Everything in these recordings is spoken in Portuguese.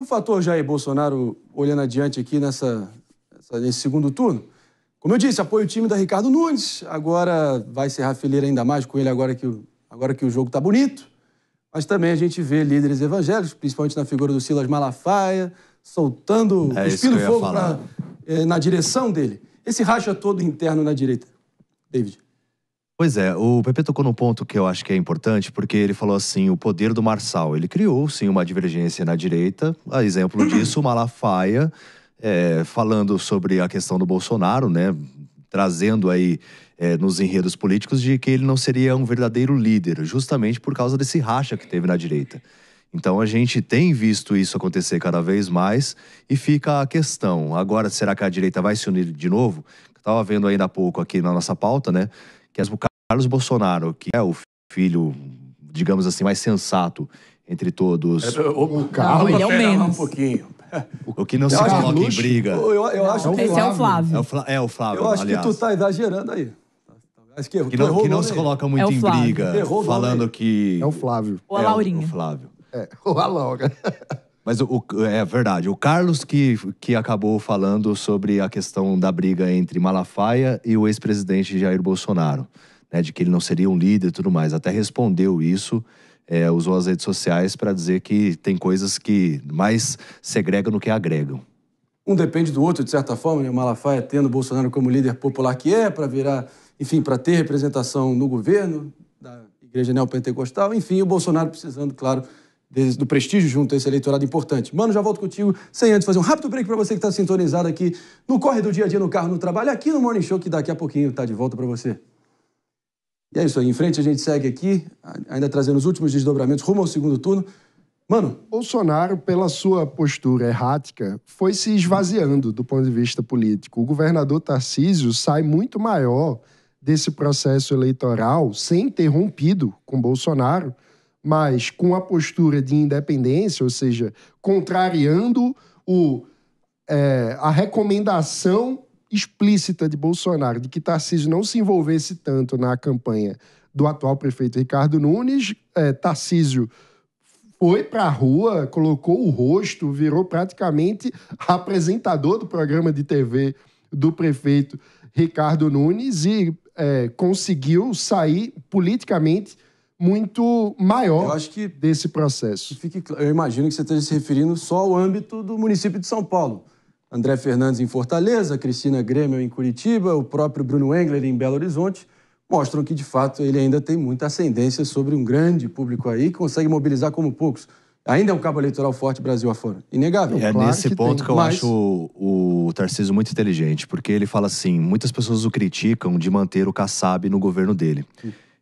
O fator Jair Bolsonaro, olhando adiante aqui nessa, nesse segundo turno, como eu disse, apoio o time da Ricardo Nunes. Agora vai ser a ainda mais com ele agora que o, agora que o jogo está bonito. Mas também a gente vê líderes evangélicos, principalmente na figura do Silas Malafaia, soltando, é cuspindo fogo pra, é, na direção dele. Esse racha todo interno na direita. David. Pois é, o Pepe tocou num ponto que eu acho que é importante, porque ele falou assim, o poder do Marçal. Ele criou, sim, uma divergência na direita. A exemplo uhum. disso, o Malafaia, é, falando sobre a questão do Bolsonaro, né? Trazendo aí é, nos enredos políticos de que ele não seria um verdadeiro líder, justamente por causa desse racha que teve na direita. Então a gente tem visto isso acontecer cada vez mais e fica a questão: agora será que a direita vai se unir de novo? Estava vendo ainda há pouco aqui na nossa pauta, né? que as, o Carlos Bolsonaro, que é o filho, digamos assim, mais sensato entre todos. É, o, o Carlos, ele é o menos. Um pouquinho. O que não eu se coloca em briga. Eu, eu, acho Esse é o Flávio. É o, é o Flávio, Eu acho aliás. que tu tá exagerando aí. Acho que, que não, que não se coloca é muito é em briga, falando que... É o Flávio. Ou a Laurinha. É o Flávio. É, ou a Laura. Mas o, o, é verdade. O Carlos que, que acabou falando sobre a questão da briga entre Malafaia e o ex-presidente Jair Bolsonaro, né, de que ele não seria um líder e tudo mais. Até respondeu isso, é, usou as redes sociais para dizer que tem coisas que mais segregam do que agregam. Um depende do outro, de certa forma, né? O Malafaia tendo Bolsonaro como líder popular que é, para virar, enfim, para ter representação no governo da Igreja Neopentecostal, enfim, o Bolsonaro precisando, claro, do prestígio junto a esse eleitorado importante. Mano, já volto contigo, sem antes fazer um rápido break para você que está sintonizado aqui no corre do dia a dia, no carro, no trabalho, aqui no Morning Show, que daqui a pouquinho está de volta para você. E é isso aí, em frente a gente segue aqui, ainda trazendo os últimos desdobramentos rumo ao segundo turno. Mano. Bolsonaro, pela sua postura errática, foi se esvaziando do ponto de vista político. O governador Tarcísio sai muito maior desse processo eleitoral sem ter rompido com Bolsonaro mas com a postura de independência, ou seja, contrariando o, é, a recomendação explícita de Bolsonaro de que Tarcísio não se envolvesse tanto na campanha do atual prefeito Ricardo Nunes, é, Tarcísio foi para a rua, colocou o rosto, virou praticamente apresentador do programa de TV do prefeito Ricardo Nunes e é, conseguiu sair politicamente muito maior que, desse processo. Fique, eu imagino que você esteja se referindo só ao âmbito do município de São Paulo. André Fernandes em Fortaleza, Cristina Grêmio em Curitiba, o próprio Bruno Engler em Belo Horizonte, mostram que, de fato, ele ainda tem muita ascendência sobre um grande público aí, que consegue mobilizar como poucos. Ainda é um cabo eleitoral forte Brasil afora. Inegável. É claro nesse que ponto tem, que eu mas... acho o, Tarcísio muito inteligente, porque ele fala assim: muitas pessoas o criticam de manter o Kassab no governo dele.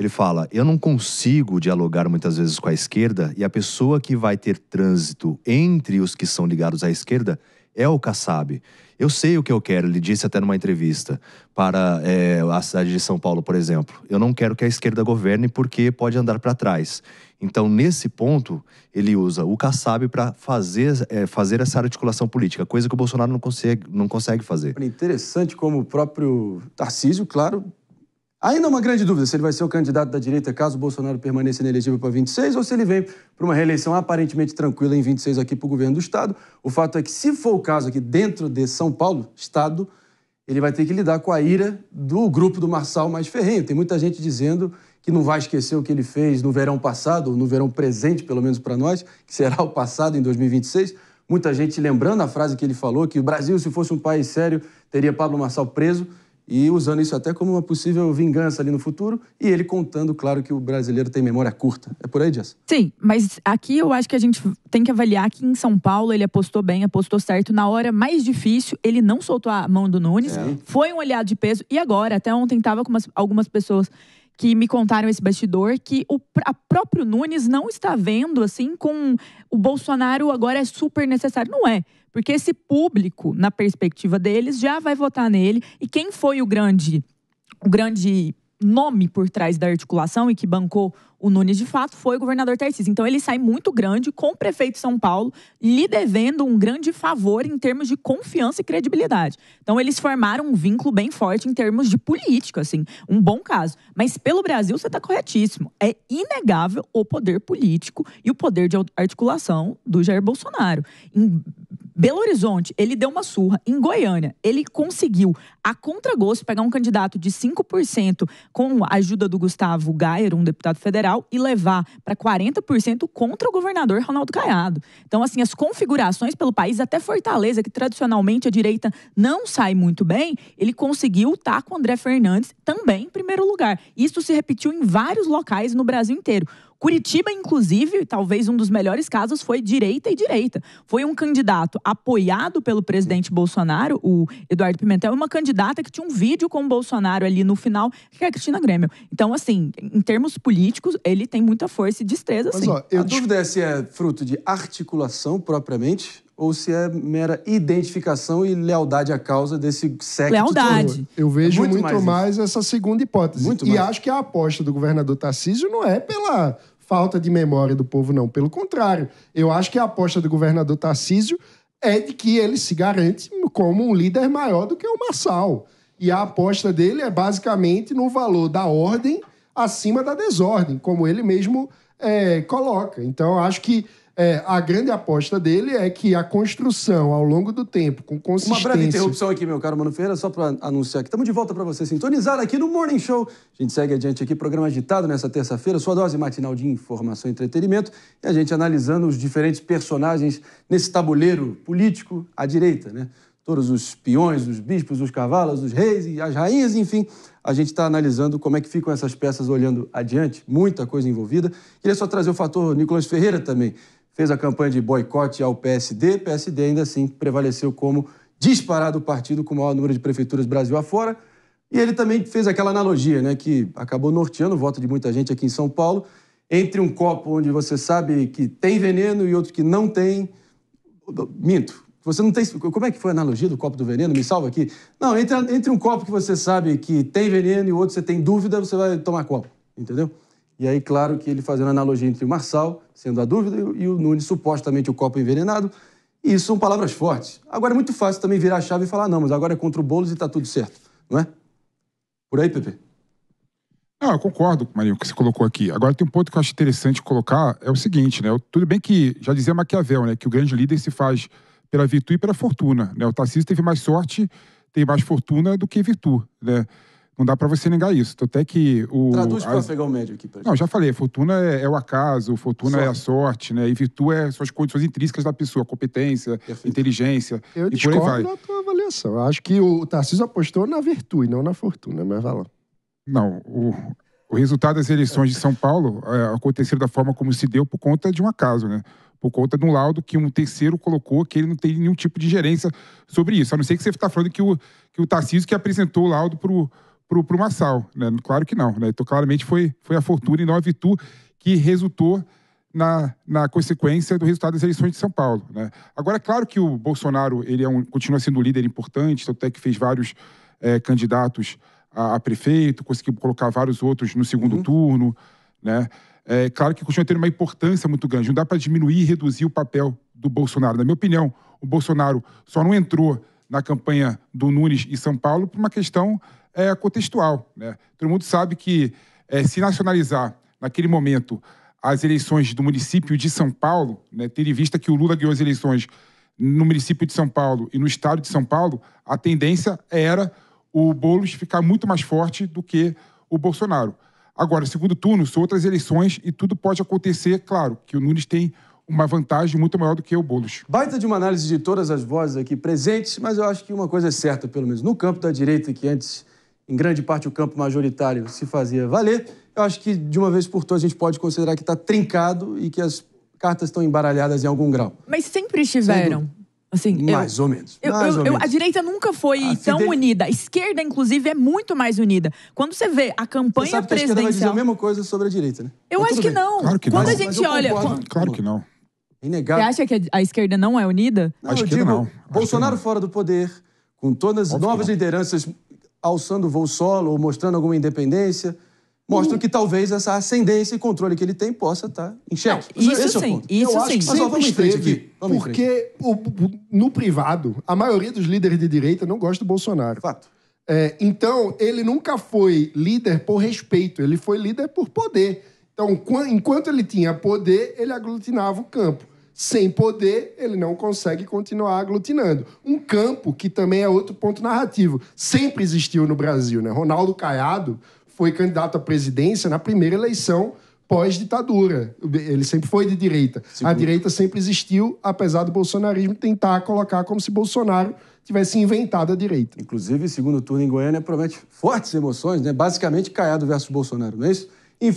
Ele fala: Eu não consigo dialogar muitas vezes com a esquerda e a pessoa que vai ter trânsito entre os que são ligados à esquerda é o Kassab. Eu sei o que eu quero, ele disse até numa entrevista para é, a cidade de São Paulo, por exemplo. Eu não quero que a esquerda governe porque pode andar para trás. Então, nesse ponto, ele usa o Kassab para fazer, é, fazer essa articulação política, coisa que o Bolsonaro não consegue, não consegue fazer. Interessante como o próprio Tarcísio, claro, Ainda uma grande dúvida se ele vai ser o candidato da direita caso o Bolsonaro permaneça inelegível para 26 ou se ele vem para uma reeleição aparentemente tranquila em 26 aqui para o governo do Estado. O fato é que, se for o caso aqui dentro de São Paulo, Estado, ele vai ter que lidar com a ira do grupo do Marçal mais ferrenho. Tem muita gente dizendo que não vai esquecer o que ele fez no verão passado, ou no verão presente, pelo menos para nós, que será o passado em 2026. Muita gente lembrando a frase que ele falou, que o Brasil, se fosse um país sério, teria Pablo Marçal preso e usando isso até como uma possível vingança ali no futuro, e ele contando, claro, que o brasileiro tem memória curta. É por aí, Jess? Sim, mas aqui eu acho que a gente tem que avaliar que em São Paulo ele apostou bem, apostou certo. Na hora mais difícil, ele não soltou a mão do Nunes, é. foi um olhado de peso, e agora, até ontem estava com umas, algumas pessoas que me contaram esse bastidor que o a próprio Nunes não está vendo assim com o Bolsonaro agora é super necessário, não é? Porque esse público, na perspectiva deles, já vai votar nele. E quem foi o grande, o grande nome por trás da articulação e que bancou o Nunes de fato foi o governador Tarcísio. Então ele sai muito grande com o prefeito de São Paulo, lhe devendo um grande favor em termos de confiança e credibilidade. Então eles formaram um vínculo bem forte em termos de política, assim, um bom caso. Mas pelo Brasil você está corretíssimo. É inegável o poder político e o poder de articulação do Jair Bolsonaro. Em Belo Horizonte, ele deu uma surra. Em Goiânia, ele conseguiu, a contragosto, pegar um candidato de 5% com a ajuda do Gustavo Gayer, um deputado federal, e levar para 40% contra o governador Ronaldo Caiado. Então, assim, as configurações pelo país, até Fortaleza, que tradicionalmente a direita não sai muito bem, ele conseguiu estar tá com André Fernandes também em primeiro lugar. Isso se repetiu em vários locais no Brasil inteiro. Curitiba, inclusive, talvez um dos melhores casos foi direita e direita. Foi um candidato apoiado pelo presidente Bolsonaro, o Eduardo Pimentel, e uma candidata que tinha um vídeo com o Bolsonaro ali no final, que é a Cristina Grêmio. Então, assim, em termos políticos, ele tem muita força e destreza, Mas, sim. Ó, eu Acho... dúvida é se é fruto de articulação propriamente ou se é mera identificação e lealdade à causa desse secto Lealdade. Eu vejo é muito, muito mais, mais, essa segunda hipótese. Muito e mais. acho que a aposta do governador Tarcísio não é pela falta de memória do povo, não. Pelo contrário, eu acho que a aposta do governador Tarcísio é de que ele se garante como um líder maior do que o Marçal. E a aposta dele é basicamente no valor da ordem acima da desordem, como ele mesmo é, coloca. Então, acho que é, a grande aposta dele é que a construção ao longo do tempo, com consistência. Uma breve interrupção aqui, meu caro Mano Ferreira, só para anunciar que estamos de volta para você sintonizar aqui no Morning Show. A gente segue adiante aqui, programa agitado nessa terça-feira, sua dose matinal de informação e entretenimento, e a gente analisando os diferentes personagens nesse tabuleiro político à direita, né? Todos os peões, os bispos, os cavalos, os reis e as rainhas, enfim, a gente está analisando como é que ficam essas peças olhando adiante, muita coisa envolvida. Queria só trazer o fator Nicolas Ferreira também fez a campanha de boicote ao PSD. PSD ainda assim prevaleceu como disparado o partido com o maior número de prefeituras Brasil afora. E ele também fez aquela analogia, né, que acabou norteando o voto de muita gente aqui em São Paulo, entre um copo onde você sabe que tem veneno e outro que não tem. Minto. Você não tem. Como é que foi a analogia do copo do veneno? Me salva aqui. Não, entre, entre um copo que você sabe que tem veneno e outro outro você tem dúvida, você vai tomar copo. Entendeu? E aí, claro que ele fazendo analogia entre o Marçal, sendo a dúvida, e o Nunes, supostamente o copo envenenado. E isso são palavras fortes. Agora é muito fácil também virar a chave e falar, não, mas agora é contra o Boulos e está tudo certo, não é? Por aí, Pepe? Não, eu concordo, Marinho, com o que você colocou aqui. Agora tem um ponto que eu acho interessante colocar, é o seguinte, né? Tudo bem que, já dizia Maquiavel, né? Que o grande líder se faz pela virtude e pela fortuna, né? O Tarcísio teve mais sorte, teve mais fortuna do que virtude, né? Não dá para você negar isso. Até que o. Traduz para as... pegar o médio aqui. Pra gente. Não, já falei. Fortuna é, é o acaso, fortuna sorte. é a sorte, né? E virtude é são as condições intrínsecas da pessoa, competência, Perfeito. inteligência. Eu e discordo por aí vai. da tua avaliação. Eu acho que o Tarcísio apostou na virtude, não na fortuna, mas vai lá. Não, o, o resultado das eleições de São Paulo é, aconteceram da forma como se deu por conta de um acaso, né? por conta de um laudo que um terceiro colocou que ele não tem nenhum tipo de gerência sobre isso. A não ser que você está falando que o, que o Tarcísio que apresentou o laudo para o para o Massal. Né? Claro que não. Né? Então, claramente foi, foi a fortuna e não a Vitu que resultou na, na consequência do resultado das eleições de São Paulo. Né? Agora, é claro que o Bolsonaro ele é um, continua sendo um líder importante, tanto é que fez vários é, candidatos a, a, prefeito, conseguiu colocar vários outros no segundo uhum. turno. Né? É claro que continua tendo uma importância muito grande. Não dá para diminuir e reduzir o papel do Bolsonaro. Na minha opinião, o Bolsonaro só não entrou na campanha do Nunes e São Paulo por uma questão é contextual. Né? Todo mundo sabe que é, se nacionalizar naquele momento as eleições do município de São Paulo, né, ter em vista que o Lula ganhou as eleições no município de São Paulo e no estado de São Paulo, a tendência era o Boulos ficar muito mais forte do que o Bolsonaro. Agora, segundo turno, são outras eleições e tudo pode acontecer. Claro que o Nunes tem uma vantagem muito maior do que o Boulos. Baita de uma análise de todas as vozes aqui presentes, mas eu acho que uma coisa é certa, pelo menos no campo da direita, que antes em grande parte o campo majoritário se fazia valer. Eu acho que, de uma vez por todas, a gente pode considerar que está trincado e que as cartas estão embaralhadas em algum grau. Mas sempre estiveram. Sendo... Assim, mais eu, ou menos. Eu, mais eu, ou menos. a direita nunca foi a tão unida. A esquerda, inclusive, é muito mais unida. Quando você vê a campanha você sabe que presidencial. A esquerda vai dizer a mesma coisa sobre a direita, né? Eu então, acho que bem. não. Claro que Quando não. a gente olha. Concordo. Claro que não. É inegável. Você acha que a esquerda não é unida? Não, acho que não. Bolsonaro fora do poder, com todas as novas lideranças alçando voo solo ou mostrando alguma independência, mostram hum. que talvez essa ascendência e controle que ele tem possa estar tá em xeque. Isso, Esse é sim, é isso Eu sim. Mas vamos em frente aqui. Vamos porque o, no privado, a maioria dos líderes de direita não gosta do Bolsonaro. Fato. É, então, ele nunca foi líder por respeito, ele foi líder por poder. Então, enquanto ele tinha poder, ele aglutinava o campo sem poder, ele não consegue continuar aglutinando. Um campo que também é outro ponto narrativo. Sempre existiu no Brasil, né? Ronaldo Caiado foi candidato à presidência na primeira eleição pós-ditadura. Ele sempre foi de direita. A direita sempre existiu, apesar do bolsonarismo tentar colocar como se Bolsonaro tivesse inventado a direita. Inclusive, segundo turno em Goiânia promete fortes emoções, né? Basicamente, Caiado versus Bolsonaro, não é isso?